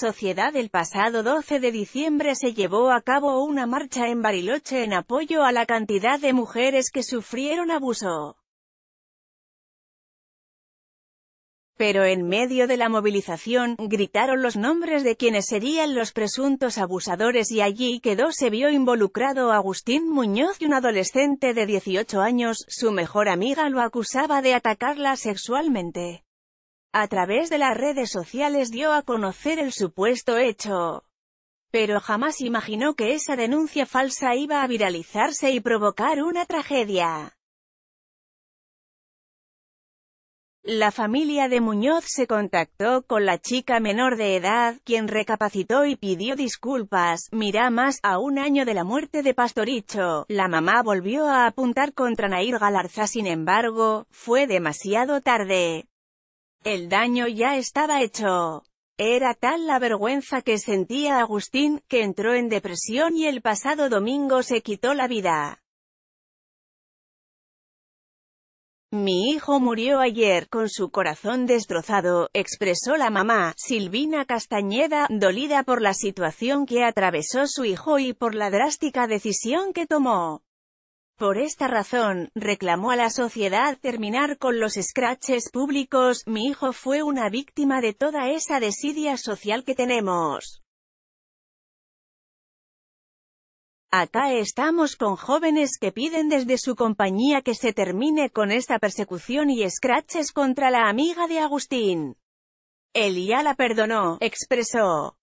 Sociedad el pasado 12 de diciembre se llevó a cabo una marcha en Bariloche en apoyo a la cantidad de mujeres que sufrieron abuso. Pero en medio de la movilización, gritaron los nombres de quienes serían los presuntos abusadores y allí quedó se vio involucrado Agustín Muñoz y un adolescente de 18 años, su mejor amiga lo acusaba de atacarla sexualmente a través de las redes sociales dio a conocer el supuesto hecho. Pero jamás imaginó que esa denuncia falsa iba a viralizarse y provocar una tragedia. La familia de Muñoz se contactó con la chica menor de edad, quien recapacitó y pidió disculpas. mira más, a un año de la muerte de Pastoricho, la mamá volvió a apuntar contra Nair Galarza sin embargo, fue demasiado tarde. El daño ya estaba hecho. Era tal la vergüenza que sentía Agustín, que entró en depresión y el pasado domingo se quitó la vida. Mi hijo murió ayer, con su corazón destrozado, expresó la mamá, Silvina Castañeda, dolida por la situación que atravesó su hijo y por la drástica decisión que tomó. Por esta razón, reclamó a la sociedad terminar con los scratches públicos, mi hijo fue una víctima de toda esa desidia social que tenemos. Acá estamos con jóvenes que piden desde su compañía que se termine con esta persecución y scratches contra la amiga de Agustín. El ya la perdonó, expresó.